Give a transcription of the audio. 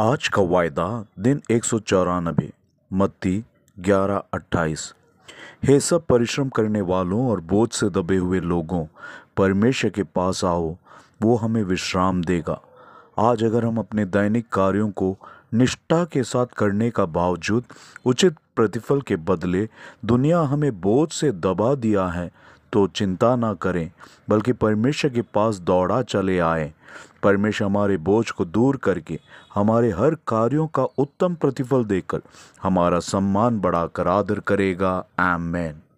आज का वायदा दिन एक सौ चौरानबे मत्ती ग्यारह अट्ठाईस हे सब परिश्रम करने वालों और बोझ से दबे हुए लोगों परमेश्वर के पास आओ वो हमें विश्राम देगा आज अगर हम अपने दैनिक कार्यों को निष्ठा के साथ करने का बावजूद उचित प्रतिफल के बदले दुनिया हमें बोझ से दबा दिया है तो चिंता ना करें बल्कि परमेश्वर के पास दौड़ा चले आए परमेश्वर हमारे बोझ को दूर करके हमारे हर कार्यों का उत्तम प्रतिफल देकर हमारा सम्मान बढ़ाकर आदर करेगा एम